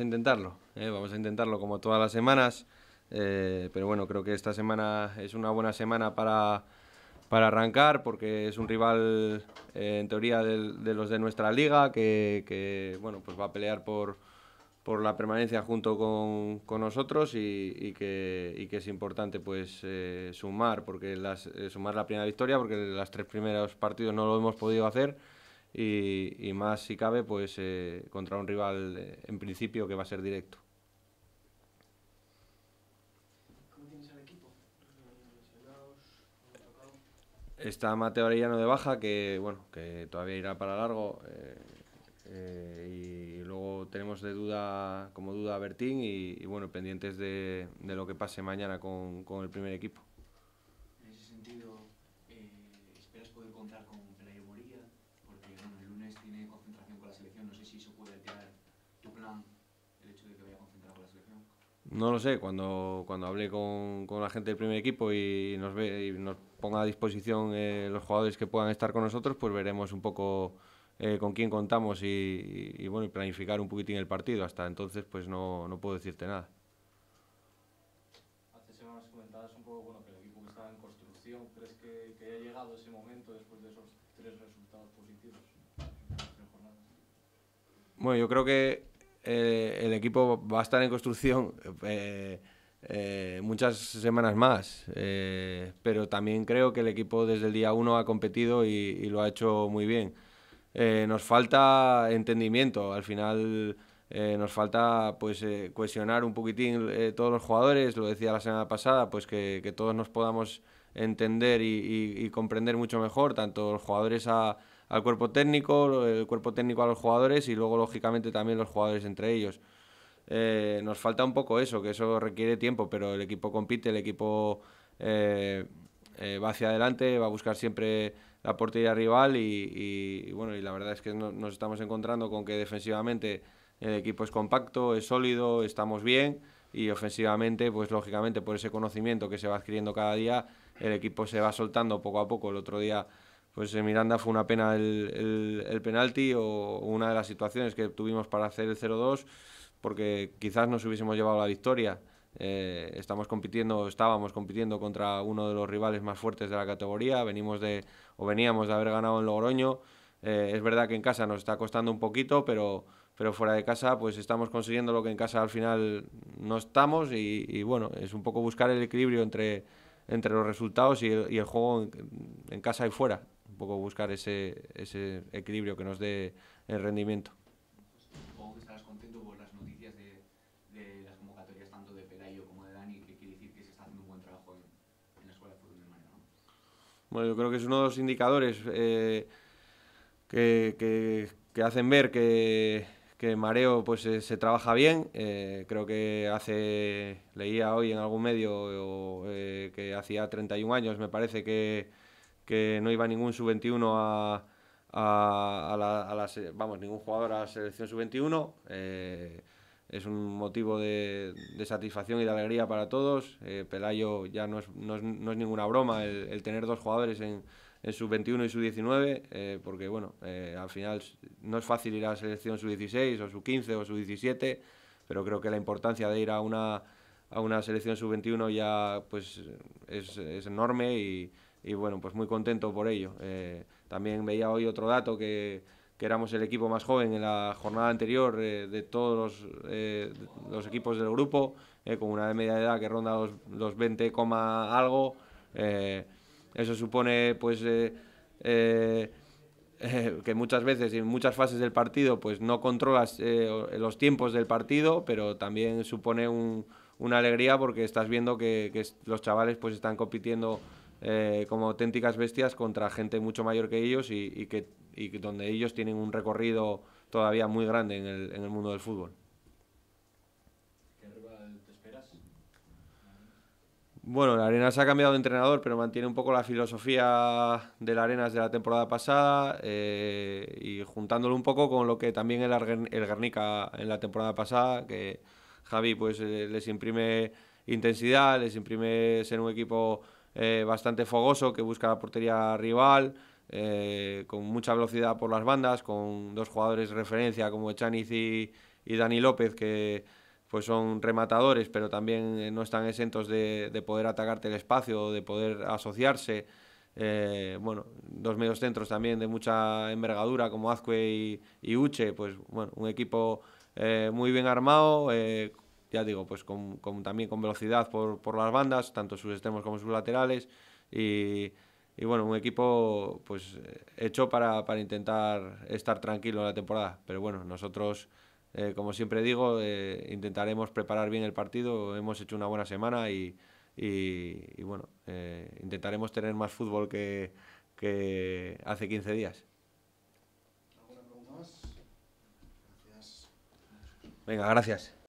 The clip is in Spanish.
a intentarlo, ¿eh? vamos a intentarlo como todas las semanas, eh, pero bueno, creo que esta semana es una buena semana para, para arrancar porque es un rival eh, en teoría de, los de nuestra liga que, bueno, pues va a pelear por, por la permanencia junto con, con nosotros y, que, y, que, es importante pues sumar, porque sumar la primera victoria porque las tres primeros partidos no lo hemos podido hacer y, más si cabe, pues eh, contra un rival eh, en principio que va a ser directo. ¿Cómo tienes el equipo? Está Mateo Arellano de baja, que bueno, que todavía irá para largo. Eh, y luego tenemos de duda, como duda a Bertín y, bueno, pendientes de, de, lo que pase mañana con, con el primer equipo. En ese sentido, No lo sé, cuando, cuando hablé con, con, la gente del primer equipo y nos, ve, y nos ponga a disposición eh, los jugadores que puedan estar con nosotros, pues veremos un poco eh, con quién contamos y, y, y, bueno, y planificar un poquitín el partido. Hasta entonces, pues no, no puedo decirte nada. Hace semanas comentadas un poco bueno, que el equipo que estaba en construcción, ¿crees que, que haya llegado ese momento después de esos tres resultados positivos? Bueno, yo creo que eh, el equipo va a estar en construcción eh, eh, muchas semanas más, pero también creo que el equipo desde el día uno ha competido y, lo ha hecho muy bien. nos falta entendimiento, al final nos falta pues cuestionar un poquitín todos los jugadores, lo decía la semana pasada, pues que todos nos podamos entender y, y, comprender mucho mejor, tanto los jugadores a, al cuerpo técnico, el cuerpo técnico a los jugadores y luego, lógicamente, también los jugadores entre ellos. Eh, nos falta un poco eso, que eso requiere tiempo, pero el equipo compite, el equipo eh, eh, va hacia adelante, va a buscar siempre la portería rival y, y, bueno, y la verdad es que nos estamos encontrando con que defensivamente el equipo es compacto, es sólido, estamos bien y ofensivamente, pues lógicamente por ese conocimiento que se va adquiriendo cada día, el equipo se va soltando poco a poco. El otro día, pues Miranda fue una pena el, penalti o una de las situaciones que tuvimos para hacer el 0-2, porque quizás nos hubiésemos llevado la victoria. Eh, estamos compitiendo, estábamos compitiendo contra uno de los rivales más fuertes de la categoría. Venimos de, o veníamos de haber ganado en Logroño. Eh, es verdad que en casa nos está costando un poquito, pero, pero fuera de casa pues estamos consiguiendo lo que en casa al final no estamos y bueno, es un poco buscar el equilibrio entre, entre los resultados y el, juego en, casa y fuera. Un poco buscar ese, equilibrio que nos dé el rendimiento. Supongo estarás contento por las noticias de, las convocatorias tanto de Pelayo como de Dani, que quiere decir que se está haciendo un buen trabajo en, la escuela de fútbol de manera, Bueno, yo creo que es uno de los indicadores eh, que hacen ver que que Mareo pues eh, se trabaja bien. Eh, creo que hace, leía hoy en algún medio eh, que hacía 31 años, me parece que, no iba ningún sub-21 a, a, la, vamos, ningún jugador a la selección sub-21. es un motivo de, satisfacción y de alegría para todos. Pelayo ya no es, no es, ninguna broma el, tener dos jugadores en, en su 21 y su 19, eh, porque bueno, eh, al final no es fácil ir a la selección su 16 o su 15 o su 17, pero creo que la importancia de ir a una, a una selección sub 21 ya pues es, enorme y, bueno, pues muy contento por ello. Eh, también veía hoy otro dato que, que éramos el equipo más joven en la jornada anterior de todos los, equipos del grupo, con una media edad que ronda los, los 20, algo. Eso supone, pues, eh, eh, eh, que muchas veces, en muchas fases del partido, pues no controlas los tiempos del partido, pero también supone una alegría porque estás viendo que, los chavales, pues, están compitiendo como auténticas bestias contra gente mucho mayor que ellos y, y que y donde ellos tienen un recorrido todavía muy grande en el, en el mundo del fútbol. Bueno, el Arenas ha cambiado de entrenador, pero mantiene un poco la filosofía del Arenas de la temporada pasada eh, y juntándolo un poco con lo que también el, Guernica en la temporada pasada, que Javi pues eh, les imprime intensidad, les imprime ser un equipo eh, bastante fogoso que busca la portería rival, con mucha velocidad por las bandas, con dos jugadores de referencia como Echaniz y, y Dani López que pues son rematadores, pero también eh, no están exentos de, poder atacarte el espacio, de poder asociarse. Eh, bueno, dos medios centros también de mucha envergadura como Azcue y, Uche, pues bueno, un equipo eh, muy bien armado, ya digo, pues también con velocidad por, las bandas, tanto sus extremos como sus laterales, y, bueno, un equipo pues hecho para, para intentar estar tranquilo en la temporada, pero bueno, nosotros... Eh, como siempre digo, eh, intentaremos preparar bien el partido. Hemos hecho una buena semana y, bueno, eh, intentaremos tener más fútbol que, hace 15 días. Venga, gracias.